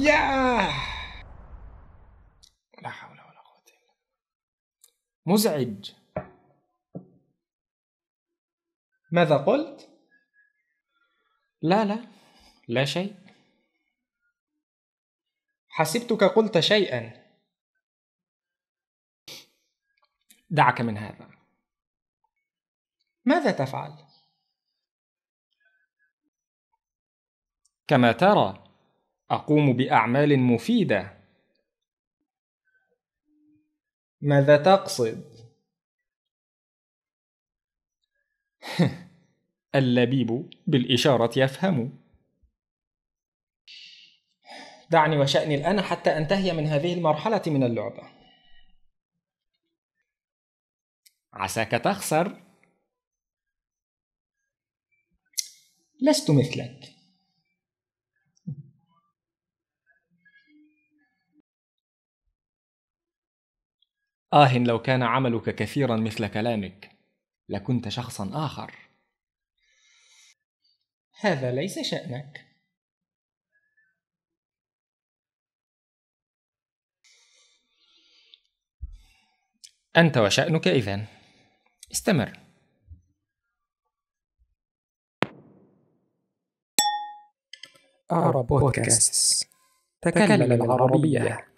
ياه لا حول ولا قوة إلا مزعج ماذا قلت؟ لا لا لا شيء حسبتك قلت شيئا دعك من هذا ماذا تفعل؟ كما ترى أقوم بأعمال مفيدة ماذا تقصد؟ اللبيب بالإشارة يفهم دعني وشأني الآن حتى أنتهي من هذه المرحلة من اللعبة عساك تخسر لست مثلك آه لو كان عملك كثيرا مثل كلامك لكنت شخصا آخر هذا ليس شأنك أنت وشأنك إذن استمر أعرب بودكاست تكلم العربية